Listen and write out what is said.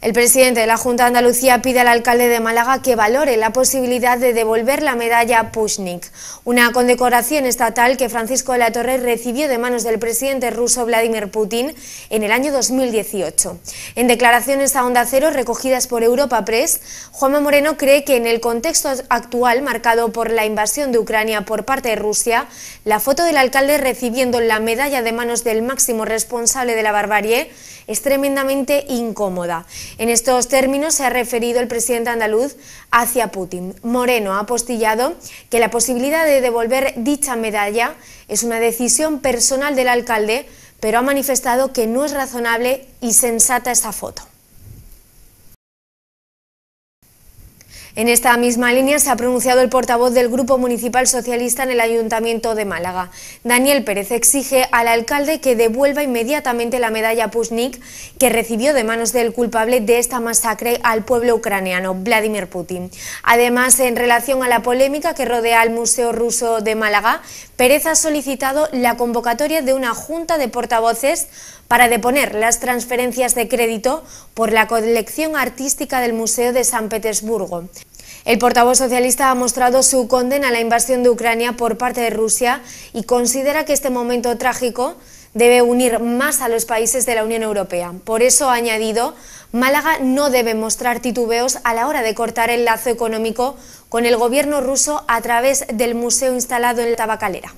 El presidente de la Junta de Andalucía pide al alcalde de Málaga que valore la posibilidad de devolver la medalla Pushnik, una condecoración estatal que Francisco de la Torre recibió de manos del presidente ruso Vladimir Putin en el año 2018. En declaraciones a Onda Cero recogidas por Europa Press, Juanma Moreno cree que en el contexto actual marcado por la invasión de Ucrania por parte de Rusia, la foto del alcalde recibiendo la medalla de manos del máximo responsable de la barbarie es tremendamente incómoda. En estos términos se ha referido el presidente andaluz hacia Putin. Moreno ha apostillado que la posibilidad de devolver dicha medalla es una decisión personal del alcalde, pero ha manifestado que no es razonable y sensata esa foto. En esta misma línea se ha pronunciado el portavoz del Grupo Municipal Socialista en el Ayuntamiento de Málaga. Daniel Pérez exige al alcalde que devuelva inmediatamente la medalla Pushnik que recibió de manos del culpable de esta masacre al pueblo ucraniano, Vladimir Putin. Además, en relación a la polémica que rodea al Museo Ruso de Málaga, Pérez ha solicitado la convocatoria de una junta de portavoces para deponer las transferencias de crédito por la colección artística del Museo de San Petersburgo. El portavoz socialista ha mostrado su condena a la invasión de Ucrania por parte de Rusia y considera que este momento trágico debe unir más a los países de la Unión Europea. Por eso ha añadido, Málaga no debe mostrar titubeos a la hora de cortar el lazo económico con el gobierno ruso a través del museo instalado en la tabacalera.